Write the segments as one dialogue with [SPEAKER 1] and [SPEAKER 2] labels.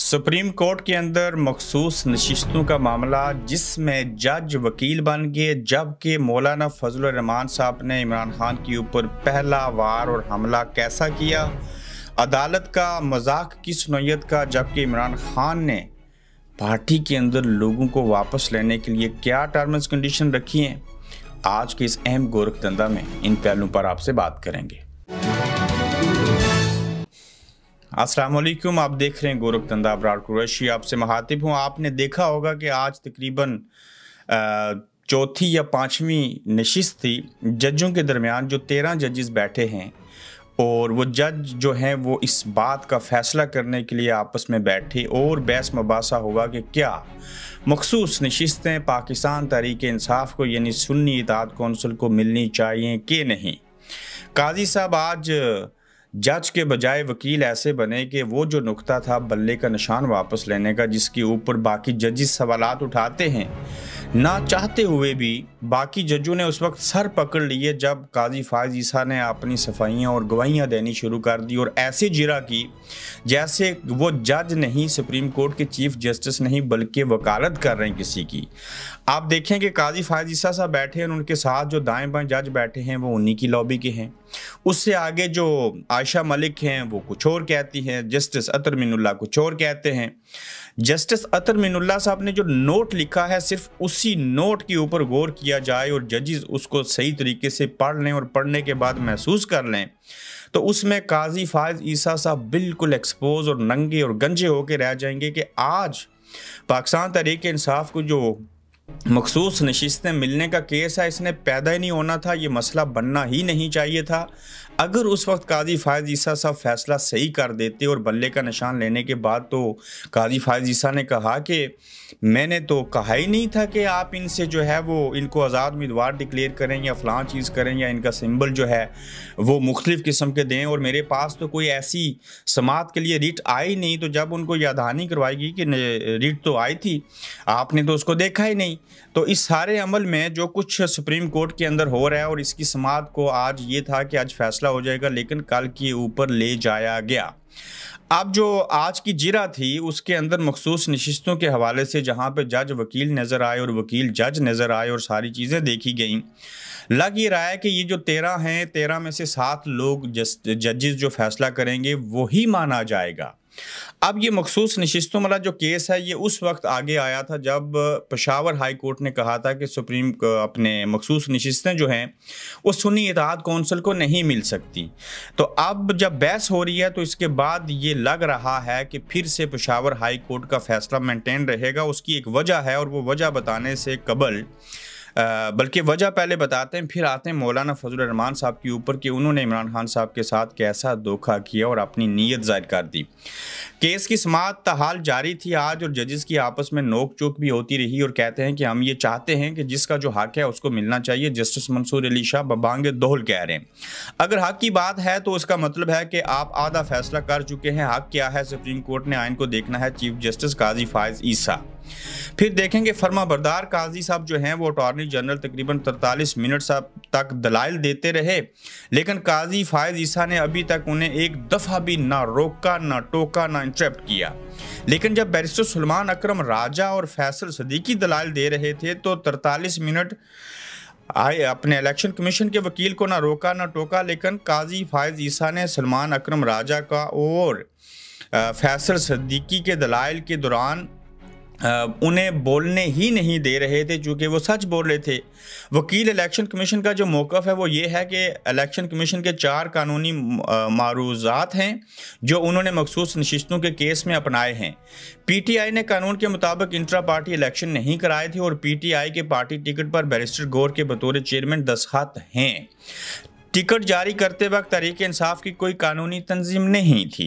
[SPEAKER 1] supreme court के अंदर मखसूस नशिस्तों का मामला जिसमें जज वकील बन गए जबकि मौलाना फजल रहमान साहब ने इमरान खान के ऊपर पहला वार और हमला कैसा किया अदालत का मजाक की नोयत का जबकि इमरान खान ने पार्टी के अंदर लोगों को वापस लेने के लिए क्या टर्म्स कंडीशन रखी हैं आज के इस अहम गोरखधंधा में इन पहलुओं पर आपसे बात करेंगे अस्सलाम वालेकुम आप देख रहे हैं गोरख धंधा ब्राड कुरैशी आपसे महातिब हूँ आपने देखा होगा कि आज तकरीबन चौथी या पाँचवीं नशिस्त थी जजों के दरमियान जो तेरह जजेस बैठे हैं और वो जज जो हैं वो इस बात का फ़ैसला करने के लिए आपस में बैठे और बहस मुबासा होगा कि क्या मखसूस नशितें पाकिस्तान तहरीक इंसाफ को यानी सुन्नी इताद कौंसिल को मिलनी चाहिए कि नहीं काजी साहब आज जज के बजाय वकील ऐसे बने कि वो जो नुकता था बल्ले का निशान वापस लेने का जिसके ऊपर बाकी जजिस सवाल उठाते हैं ना चाहते हुए भी बाकी जजों ने उस वक्त सर पकड़ लिए जब काजी फायज ईसा ने अपनी सफाइयाँ और गवाहियाँ देनी शुरू कर दी और ऐसे जिरा की जैसे वो जज नहीं सुप्रीम कोर्ट के चीफ जस्टिस नहीं बल्कि वकालत कर रहे हैं किसी की आप देखें कि काजी फायज ईसा साहब बैठे हैं उनके साथ जो दाएँ बाएँ जज बैठे हैं वो उन्हीं की लॉबी के हैं उससे आगे जो आयशा मलिक हैं वो कुछ और कहती हैं जस्टिस अतर मिनुल्ला कुछ और कहते हैं जस्टिस अतर मिनुल्ला साहब ने जो नोट लिखा है सिर्फ उसी नोट के ऊपर गौर किया जाए और जजेस उसको सही तरीके से पढ़ लें और पढ़ने के बाद महसूस कर लें तो उसमें काजी फायज ईसा साहब बिल्कुल एक्सपोज और नंगे और गंजे होके रह जाएंगे कि आज पाकिस्तान तहरीक इंसाफ को जो मखसूस नशिस्तें मिलने का केस है इसने पैदा ही नहीं होना था ये मसला बनना ही नहीं चाहिए था अगर उस वक्त काजी फायज ईसा साहब फैसला सही कर देते और बल्ले का निशान लेने के बाद तो काजी फायज ईसा ने कहा कि मैंने तो कहा ही नहीं था कि आप इनसे जो है वो इनको आज़ाद उम्मीदवार डिक्लेयर करें या फलां चीज़ करें या इनका सिम्बल जो है वो मुख्तफ़ किस्म के दें और मेरे पास तो कोई ऐसी समात के लिए रिट आई नहीं तो जब उनको यादहानी करवाएगी कि रिट तो आई थी आपने तो उसको देखा ही नहीं तो इस सारे अमल में जो कुछ सुप्रीम कोर्ट के अंदर हो रहा है और इसकी समात को आज ये था कि आज फैसला फैसला हो जाएगा लेकिन कल के ऊपर ले जाया गया अब जो आज की जिरा थी उसके अंदर मखसूस नशस्तों के हवाले से जहाँ पर जज वकील नज़र आए और वकील जज नज़र आए और सारी चीज़ें देखी गई लग ये रहा है कि ये जो तेरह हैं तेरह में से सात लोग जजेस जो फैसला करेंगे वही माना जाएगा अब ये मखसूस नशस्तों वाला जो केस है ये उस वक्त आगे आया था जब पशावर हाई कोर्ट ने कहा था कि सुप्रीम अपने मखसूस नशस्तें जो हैं वो सुनी इतिहाद कौंसिल को नहीं मिल सकती तो अब जब बहस हो रही है तो इसके बाद ये लग रहा है कि फिर से पशावर हाई कोर्ट का फैसला मेंटेन रहेगा उसकी एक वजह है और वो वजह बताने से कबल बल्कि वजह पहले बताते हैं फिर आते हैं मौलाना रहमान साहब के ऊपर कि उन्होंने इमरान खान साहब के साथ कैसा धोखा किया और अपनी नीयत जाहिर कर दी केस की समात तहाल जारी थी आज और जजेस की आपस में नोक चोक भी होती रही और कहते हैं कि हम ये चाहते हैं कि जिसका जो हक है उसको मिलना चाहिए जस्टिस मंसूर अली शाह बबांग दोहल कह रहे हैं अगर हक की बात है तो उसका मतलब है कि आप आधा फैसला कर चुके हैं हक क्या है सुप्रीम कोर्ट ने आयन को देखना है चीफ जस्टिस काजी फायज ईसा फिर देखेंगे फर्मा बरदार काजी साहब जो हैं वो अटॉर्नी जनरल तकरीबन तरतालीस मिनट साहब तक दलाइल देते रहे लेकिन काजी फायज ईसा ने अभी तक उन्हें एक दफ़ा भी ना रोका ना टोका ना इंटरप्ट किया लेकिन जब बैरिस्टर सलमान अक्रम राजा और फैसल सदीकी दलाल दे रहे थे तो तरतालीस मिनट आए अपने इलेक्शन कमीशन के वकील को ना रोका ना टोका लेकिन काजी फायज ईसा ने सलमान अक्रम राजा का और फैसल सदीकी के दलाइल के दौरान उन्हें बोलने ही नहीं दे रहे थे चूँकि वो सच बोल रहे थे वकील इलेक्शन कमीशन का जो मौक़ है वो ये है कि इलेक्शन कमीशन के चार कानूनी मारूजात हैं जो उन्होंने मखसूस नशस्तों के केस में अपनाए हैं पी टी आई ने कानून के मुताबिक इंट्रा पार्टी इलेक्शन नहीं कराए थे और पी टी आई के पार्टी टिकट पर बैरिस्टर गौर के बतौर चेयरमैन दस्खत हैं टिकट जारी करते वक्त तरीके इंसाफ की कोई कानूनी तंजीम नहीं थी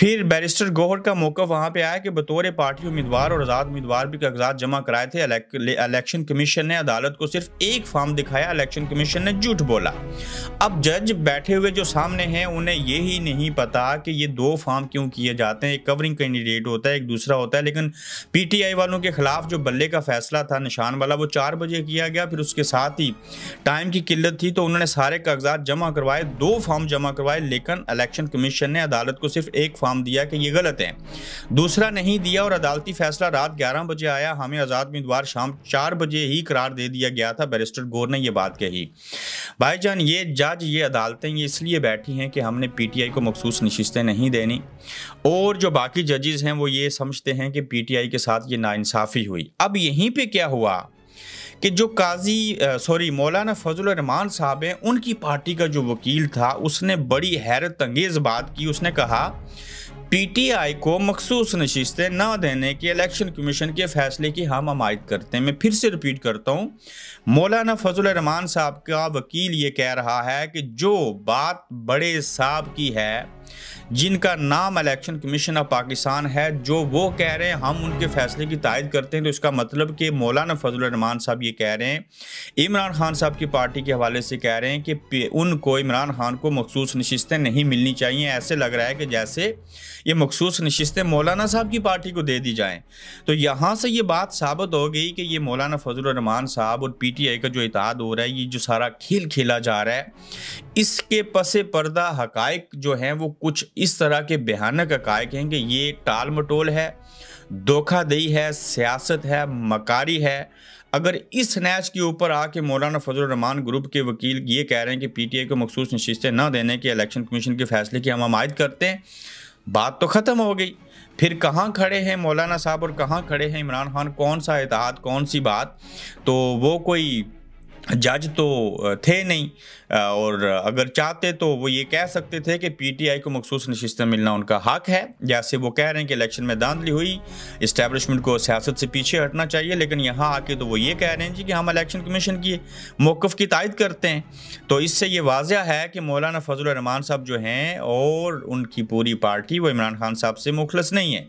[SPEAKER 1] फिर बैरिस्टर गौहर का मौका वहाँ पे आया कि बतौर पार्टी उम्मीदवार और आज़ाद उम्मीदवार भी कागजात जमा कराए थे इलेक्शन कमीशन ने अदालत को सिर्फ एक फॉर्म दिखाया इलेक्शन कमीशन ने झूठ बोला अब जज बैठे हुए जो सामने हैं उन्हें ये ही नहीं पता कि ये दो फॉर्म क्यों किए जाते हैं एक कवरिंग कैंडिडेट होता है एक दूसरा होता है लेकिन पी वालों के खिलाफ जो बल्ले का फैसला था निशान वाला वो चार बजे किया गया फिर उसके साथ ही टाइम की किल्लत थी तो उन्होंने सारे कागजात जमा करवाए दो फॉर्म जमा करवाए लेकिन इलेक्शन कमीशन ने अदालत को सिर्फ एक फॉर्म दिया कि ये गलत है दूसरा नहीं दिया और अदालती फैसला रात ग्यारह बजे आया हमें आज़ाद उम्मीदवार शाम चार बजे ही करार दे दिया गया था बैरिस्टर गोर ने यह बात कही भाईजान ये जज ये अदालतें ये इसलिए बैठी हैं कि हमने पीटीआई को मखसूस नशस्तें नहीं देनी और जो बाकी जजेस हैं वो ये समझते हैं कि पीटीआई के साथ ये नाइंसाफ़ी हुई अब यहीं पर क्या हुआ कि जो काजी सॉरी मौलाना फजल रहमान साहब हैं उनकी पार्टी का जो वकील था उसने बड़ी हैरत अंगेज़ बात की उसने कहा पीटीआई को मखसूस नशस्तें ना देने के इलेक्शन कमीशन के फैसले की हम हमायत करते हैं मैं फिर से रिपीट करता हूँ मौलाना फजल रहमान साहब का वकील ये कह रहा है कि जो बात बड़े साहब की है जिनका नाम इलेक्शन कमीशन ऑफ पाकिस्तान है जो वो कह रहे हैं हम उनके फैसले की तायद करते हैं तो इसका मतलब कि मौलाना फजलरहमान साहब ये कह रहे हैं इमरान खान साहब की पार्टी के हवाले से कह रहे हैं कि उनको इमरान खान को मखसूस नशस्तें नहीं मिलनी चाहिए ऐसे लग रहा है कि जैसे ये मखसूस नशस्तें मौलाना साहब की पार्टी को दे दी जाएँ तो यहाँ से ये बात साबित हो गई कि ये मौलाना फजलरहमान साहब और पी टी आई का जो इतिहाद हो रहा है ये जो सारा खेल खेला जा रहा है इसके पसे पर्दा हक जो हैं वो कुछ इस तरह के भयानक काय हैं कि ये टाल मटोल है धोखादही है सियासत है मकारी है अगर इस नैच के ऊपर आके मौलाना फजल रमान ग्रुप के वकील ये कह रहे हैं कि आई को मखसूस नशीस्तें ना देने के इलेक्शन कमीशन के फैसले की हम आमायद करते हैं बात तो ख़त्म हो गई फिर कहाँ खड़े हैं मौलाना साहब और कहाँ खड़े हैं इमरान खान कौन सा इतिहाद कौन सी बात तो वो कोई जज तो थे नहीं और अगर चाहते तो वो ये कह सकते थे कि पीटीआई को मखसूस नशस्तें मिलना उनका हक है जैसे वो कह रहे हैं कि इलेक्शन में धांधली हुई इस्टेबलिशमेंट को सियासत से पीछे हटना चाहिए लेकिन यहाँ आके तो वो ये कह रहे हैं जी कि हम इलेक्शन कमीशन की मौक़ की तायद करते हैं तो इससे ये वाजह है कि मौलाना फजल रहमान साहब जो हैं और उनकी पूरी पार्टी वो इमरान खान साहब से मुखलस नहीं है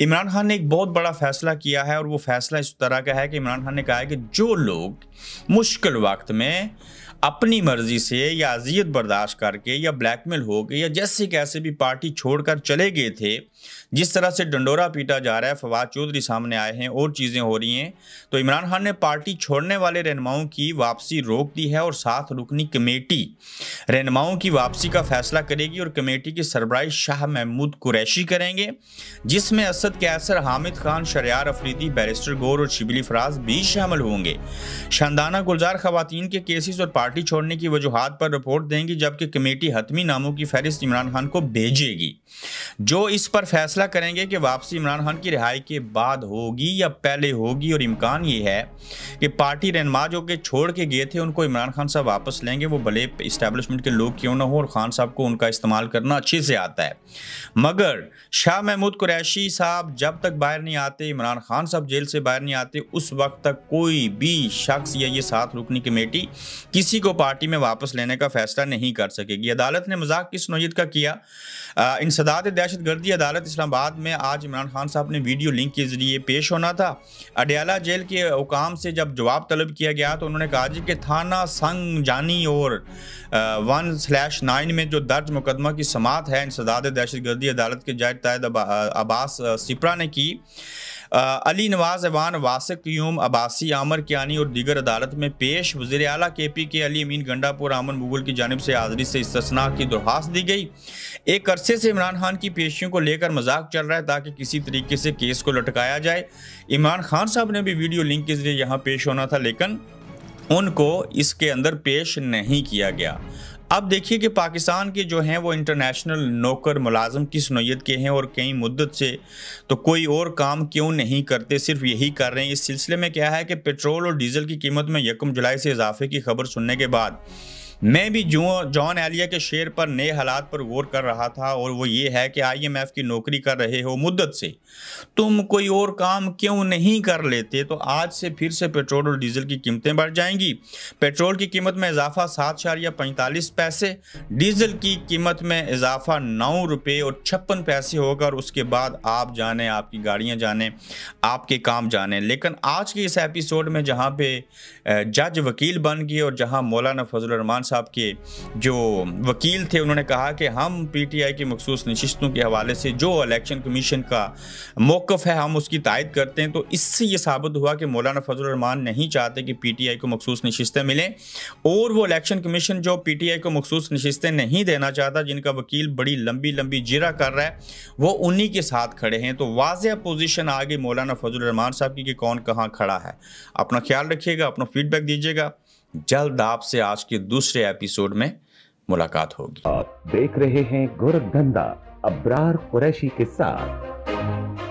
[SPEAKER 1] इमरान खान ने एक बहुत बड़ा फ़ैसला किया है और वो फ़ैसला इस तरह का है कि इमरान खान ने कहा है कि जो लोग मुश्किल वक्त में अपनी मर्जी से या अजियत बर्दाश्त करके या ब्लैकमेल हो के या जैसे कैसे भी पार्टी छोड़कर चले गए थे जिस तरह से डंडोरा पीटा जा रहा है फवाद चौधरी सामने आए हैं और चीज़ें हो रही हैं तो इमरान खान ने पार्टी छोड़ने वाले रहनुमाओं की वापसी रोक दी है और साथ रुकनी कमेटी रहनुमाओं की वापसी का फैसला करेगी और कमेटी के सरबराह शाह महमूद कुरैशी करेंगे जिसमें असद कैसर हामिद खान शरियार अफरीदी बैरिस्टर गौर और शिबली फराज भी शामिल होंगे शानदाना गुलजार खातन के केसेस और पार्टी पार्टी छोड़ने की वजूहत पर रिपोर्ट देंगी जबकि कमेटी हतमी नामों की फहरिस्त इमरान खान को भेजेगी जो इस पर फैसला करेंगे कि वापसी इमरान खान की रिहाई के बाद होगी या पहले होगी और इम्कान ये है कि पार्टी रहनमा जो कि छोड़ के गए थे उनको इमरान खान साहब वापस लेंगे वो भले इस्टेबलिशमेंट के लोग क्यों ना हो और खान साहब को उनका इस्तेमाल करना अच्छे से आता है मगर शाह महमूद कुरैशी साहब जब तक बाहर नहीं आते इमरान खान साहब जेल से बाहर नहीं आते उस वक्त तक कोई भी शख्स या ये साथ रुकनी कमेटी किसी को पार्टी में वापस लेने का फैसला नहीं कर सकेगी अदालत ने मजाक किस नोयत का किया इंसदाद दहशत गर्दी अदालत इस्लामाबाद में आज इमरान खान साहब ने वीडियो लिंक के जरिए पेश होना था अडियाला जेल के हुकाम से जब जवाब तलब किया गया तो उन्होंने कहा जी कि थाना संग जानी और वन स्लैश नाइन में जो दर्ज मुकदमा की समात है इंसदाद दहशत गर्दी अदालत के जज तैद अब्बास सिप्रा ने की अली नवाज एवान वासक यूम अबासी आमर कियानी और दीगर अदालत में पेश वजी अला के पी के अली अमीन गंडापुर आमन मुगल की जानब से हाजरी से इसना की दरख्वास्त दी गई एक अरसे से इमरान खान की पेशियों को लेकर मजाक चल रहा है ताकि किसी तरीके से केस को लटकाया जाए इमरान खान साहब ने भी वीडियो लिंक के जरिए यहाँ पेश होना था लेकिन उनको इसके अंदर पेश नहीं किया गया अब देखिए कि पाकिस्तान के जो हैं वो इंटरनेशनल नौकर मुलाजम की नोयत के हैं और कई मुद्दत से तो कोई और काम क्यों नहीं करते सिर्फ यही कर रहे हैं इस सिलसिले में क्या है कि पेट्रोल और डीजल की कीमत में यकम जुलाई से इजाफे की खबर सुनने के बाद मैं भी जॉन एलिया के शेयर पर नए हालात पर गौर कर रहा था और वो ये है कि आईएमएफ की नौकरी कर रहे हो मुद्दत से तुम कोई और काम क्यों नहीं कर लेते तो आज से फिर से पेट्रोल और डीजल की कीमतें बढ़ जाएंगी पेट्रोल की कीमत में इजाफा सात शारिया पैंतालीस पैसे डीजल की कीमत में इजाफा नौ रुपये और छप्पन पैसे होगा और उसके बाद आप जाने आपकी गाड़ियाँ जाने आपके काम जाने लेकिन आज के इस एपिसोड में जहाँ पे जज वकील बन गए और जहाँ मौलाना फजल साहब के जो वकील थे उन्होंने कहा कि हम पीटीआई की मखसूस नशस्तों के हवाले से जो इलेक्शन कमीशन का मौक़ है हम उसकी तायद करते हैं तो इससे ये साबित हुआ कि मौलाना फजलरहमान नहीं चाहते कि आई को मखसूस नशस्तें मिलें और वो इलेक्शन कमीशन जो आई को मखसूस नशस्तें नहीं देना चाहता जिनका वकील बड़ी लंबी लंबी जिरा कर रहा है वो उन्हीं के साथ खड़े हैं तो वाज पोजिशन आ गई मौलाना फजलरहमान साहब की कि कौन कहाँ खड़ा है अपना ख्याल रखिएगा अपना फीडबैक दीजिएगा जल्द आपसे आज के दूसरे एपिसोड में मुलाकात होगी आप देख रहे हैं गोरखधंधा अब्रार कुरैशी के साथ